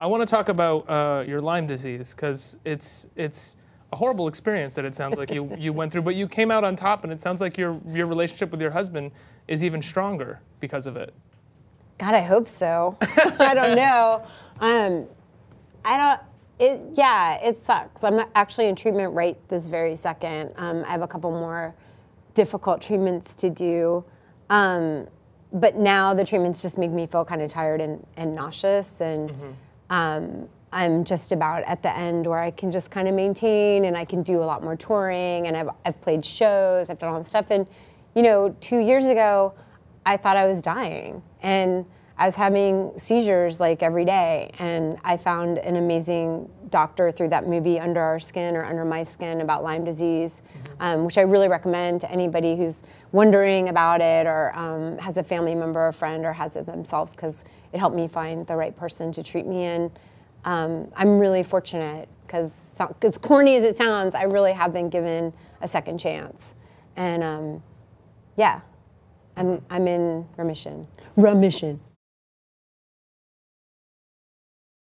I want to talk about uh, your Lyme disease because it's it's a horrible experience that it sounds like you, you went through, but you came out on top, and it sounds like your your relationship with your husband is even stronger because of it. God, I hope so. I don't know. Um, I don't. It, yeah, it sucks. I'm actually in treatment right this very second. Um, I have a couple more difficult treatments to do. Um, but now the treatments just make me feel kind of tired and, and nauseous and. Mm -hmm um, I'm just about at the end where I can just kind of maintain and I can do a lot more touring and I've, I've played shows, I've done all this stuff. And, you know, two years ago, I thought I was dying and I was having seizures like every day. And I found an amazing doctor through that movie Under Our Skin or Under My Skin about Lyme disease, mm-hmm. um, which I really recommend to anybody who's wondering about it or um, has a family member or friend or has it themselves because it helped me find the right person to treat me. And um, I'm really fortunate because, as corny as it sounds, I really have been given a second chance. And um, yeah, I'm, I'm in remission. Remission.